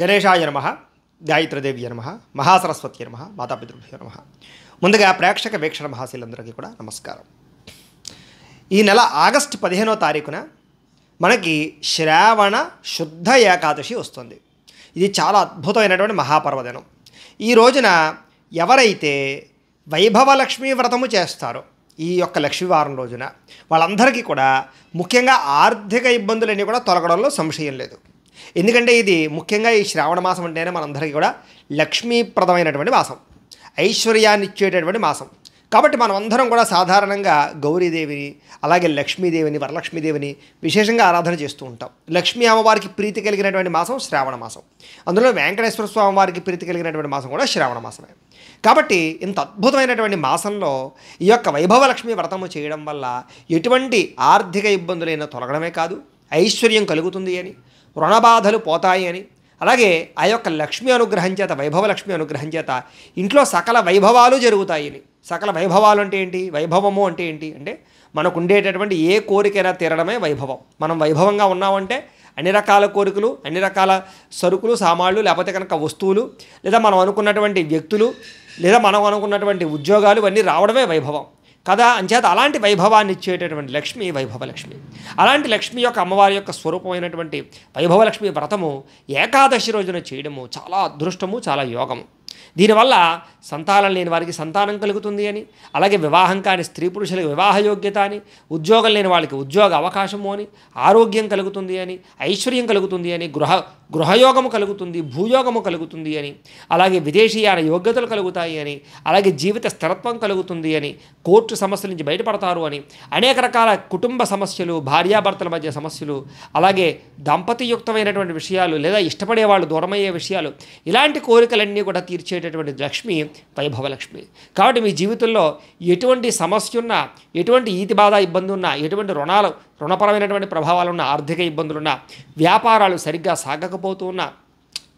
గణేశాయ నమ గాయత్రదేవి నమ మహాసరస్వతి నమ మాతాపితృభ్య నమ ముందుగా ప్రేక్షక వీక్షణ మహాశీలందరికీ కూడా నమస్కారం ఈ నెల ఆగస్టు పదిహేనో తారీఖున మనకి శ్రావణ శుద్ధ ఏకాదశి వస్తుంది ఇది చాలా అద్భుతమైనటువంటి మహాపర్వదినం ఈ రోజున ఎవరైతే వైభవ లక్ష్మీ వ్రతము చేస్తారో ఈ యొక్క లక్ష్మీవారం రోజున వాళ్ళందరికీ కూడా ముఖ్యంగా ఆర్థిక ఇబ్బందులన్నీ కూడా తొలగడంలో సంశయం లేదు ఎందుకంటే ఇది ముఖ్యంగా ఈ శ్రావణ మాసం అంటేనే మనందరికీ కూడా లక్ష్మీప్రదమైనటువంటి మాసం ఐశ్వర్యాన్ని ఇచ్చేటటువంటి మాసం కాబట్టి మనం అందరం కూడా సాధారణంగా గౌరీదేవిని అలాగే లక్ష్మీదేవిని వరలక్ష్మీదేవిని విశేషంగా ఆరాధన చేస్తూ ఉంటాం లక్ష్మీ అమ్మవారికి ప్రీతి కలిగినటువంటి మాసం శ్రావణ మాసం అందులో వెంకటేశ్వర స్వామి వారికి ప్రీతి కలిగినటువంటి మాసం కూడా శ్రావణ మాసమే కాబట్టి ఇంత అద్భుతమైనటువంటి మాసంలో ఈ యొక్క వైభవలక్ష్మి వ్రతము చేయడం వల్ల ఎటువంటి ఆర్థిక ఇబ్బందులైనా తొలగడమే కాదు ఐశ్వర్యం కలుగుతుంది అని రుణబాధలు పోతాయి అని అలాగే ఆ యొక్క లక్ష్మి అనుగ్రహం చేత వైభవ లక్ష్మి అనుగ్రహం చేత ఇంట్లో సకల వైభవాలు జరుగుతాయి అని సకల వైభవాలు అంటే ఏంటి వైభవము అంటే ఏంటి అంటే మనకు ఉండేటటువంటి ఏ కోరికైనా తీరడమే వైభవం మనం వైభవంగా ఉన్నామంటే అన్ని రకాల కోరికలు అన్ని రకాల సరుకులు సామాన్లు లేకపోతే కనుక వస్తువులు లేదా మనం అనుకున్నటువంటి వ్యక్తులు లేదా మనం అనుకున్నటువంటి ఉద్యోగాలు ఇవన్నీ రావడమే వైభవం కదా అంచేత అలాంటి వైభవాన్ని ఇచ్చేటటువంటి లక్ష్మి వైభవలక్ష్మి అలాంటి లక్ష్మి యొక్క అమ్మవారి యొక్క స్వరూపమైనటువంటి వైభవలక్ష్మి వ్రతము ఏకాదశి రోజున చేయడము చాలా అదృష్టము చాలా యోగము దీనివల్ల సంతానం లేని వారికి సంతానం కలుగుతుంది అని అలాగే వివాహం కాని స్త్రీ పురుషులకు వివాహ యోగ్యత అని ఉద్యోగం లేని వాళ్ళకి ఉద్యోగ అవకాశము అని ఆరోగ్యం కలుగుతుంది అని ఐశ్వర్యం కలుగుతుంది అని గృహ గృహయోగము కలుగుతుంది భూయోగము కలుగుతుంది అని అలాగే విదేశీయాన యోగ్యతలు కలుగుతాయి అని అలాగే జీవిత స్థిరత్వం కలుగుతుంది అని కోర్టు సమస్యల నుంచి బయటపడతారు అని అనేక రకాల కుటుంబ సమస్యలు భార్యాభర్తల మధ్య సమస్యలు అలాగే దంపతియుక్తమైనటువంటి విషయాలు లేదా ఇష్టపడే వాళ్ళు దూరమయ్యే విషయాలు ఇలాంటి కోరికలన్నీ కూడా తీర్చేటటువంటి లక్ష్మి వైభవలక్ష్మి కాబట్టి మీ జీవితంలో ఎటువంటి సమస్య ఉన్నా ఎటువంటి ఈతి బాధ ఇబ్బంది ఉన్నా ఎటువంటి రుణాలు రుణపరమైనటువంటి ప్రభావాలున్నా ఆర్థిక ఇబ్బందులున్నా వ్యాపారాలు సరిగ్గా సాగకపోతూ ఉన్నా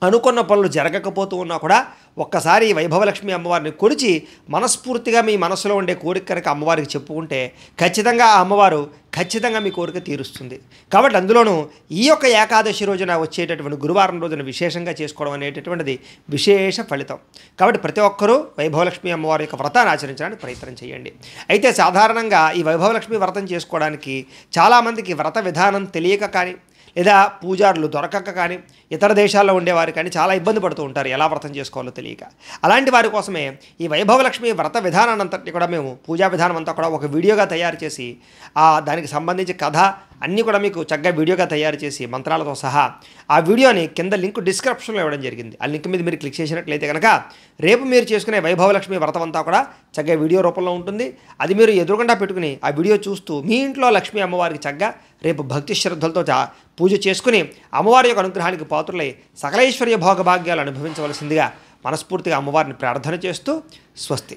అనుకున్న పనులు జరగకపోతూ ఉన్నా కూడా ఒక్కసారి వైభవలక్ష్మి అమ్మవారిని కొలిచి మనస్ఫూర్తిగా మీ మనసులో ఉండే కోరిక కనుక అమ్మవారికి చెప్పుకుంటే ఖచ్చితంగా ఆ అమ్మవారు ఖచ్చితంగా మీ కోరిక తీరుస్తుంది కాబట్టి అందులోనూ ఈ యొక్క ఏకాదశి రోజున వచ్చేటటువంటి గురువారం రోజున విశేషంగా చేసుకోవడం అనేటటువంటిది విశేష ఫలితం కాబట్టి ప్రతి ఒక్కరూ వైభవలక్ష్మి అమ్మవారి యొక్క వ్రతాన్ని ఆచరించడానికి ప్రయత్నం చేయండి అయితే సాధారణంగా ఈ వైభవలక్ష్మి వ్రతం చేసుకోవడానికి చాలామందికి వ్రత విధానం తెలియక కానీ లేదా పూజారులు దొరకక కానీ ఇతర దేశాల్లో ఉండేవారు కానీ చాలా ఇబ్బంది పడుతూ ఉంటారు ఎలా వ్రతం చేసుకోవాలో తెలియక అలాంటి వారి కోసమే ఈ వైభవలక్ష్మి వ్రత విధానాన్ని అంతటి కూడా మేము పూజా విధానం అంతా కూడా ఒక వీడియోగా తయారు చేసి దానికి సంబంధించి కథ అన్నీ కూడా మీకు చక్కగా వీడియోగా తయారు చేసి మంత్రాలతో సహా ఆ వీడియోని కింద లింక్ డిస్క్రిప్షన్లో ఇవ్వడం జరిగింది ఆ లింక్ మీద మీరు క్లిక్ చేసినట్లయితే కనుక రేపు మీరు చేసుకునే వైభవలక్ష్మి వ్రతం అంతా కూడా చక్కగా వీడియో రూపంలో ఉంటుంది అది మీరు ఎదురుకుండా పెట్టుకుని ఆ వీడియో చూస్తూ మీ ఇంట్లో లక్ష్మీ అమ్మవారికి చక్కగా రేపు భక్తి శ్రద్ధలతో పూజ చేసుకుని అమ్మవారి యొక్క అనుగ్రహానికి పాత్రలై సకలైశ్వర్య భోగభాగ్యాలు అనుభవించవలసిందిగా మనస్ఫూర్తిగా అమ్మవారిని ప్రార్థన చేస్తూ స్వస్తి